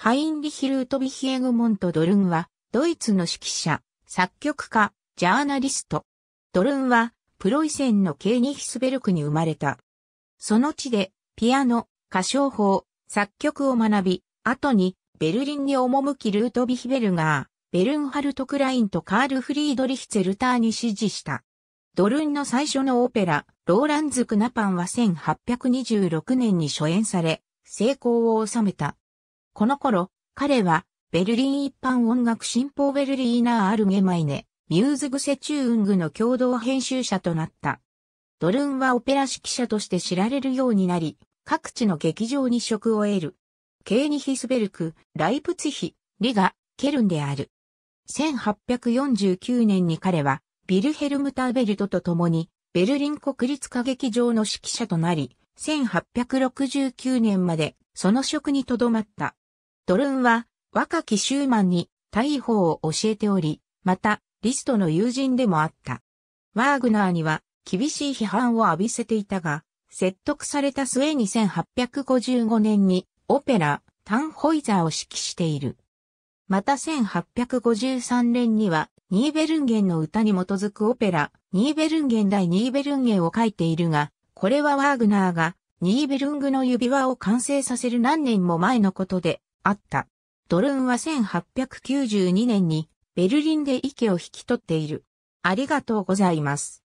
ハインリヒ・ルートビヒ・エグモント・ドルンは、ドイツの指揮者、作曲家、ジャーナリスト。ドルンは、プロイセンのケーニヒスベルクに生まれた。その地で、ピアノ、歌唱法、作曲を学び、後に、ベルリンに赴きルートビヒベルガー、ベルンハルト・クラインとカール・フリードリヒツェルターに指示した。ドルンの最初のオペラ、ローランズ・クナパンは1826年に初演され、成功を収めた。この頃、彼は、ベルリン一般音楽新報ベルリーナー・アルゲマイネ、ミューズグセチューングの共同編集者となった。ドルンはオペラ指揮者として知られるようになり、各地の劇場に職を得る。ケーニヒスベルク、ライプツヒ、リガ、ケルンである。1849年に彼は、ビルヘルム・ターベルトと共に、ベルリン国立歌劇場の指揮者となり、1869年まで、その職に留まった。ドルンは若きシューマンに大砲を教えており、またリストの友人でもあった。ワーグナーには厳しい批判を浴びせていたが、説得された末に1855年にオペラ、タンホイザーを指揮している。また1853年にはニーベルンゲンの歌に基づくオペラ、ニーベルンゲン第ニーベルンゲンを書いているが、これはワーグナーがニーベルングの指輪を完成させる何年も前のことで、あった。ドルーンは1892年にベルリンで息を引き取っている。ありがとうございます。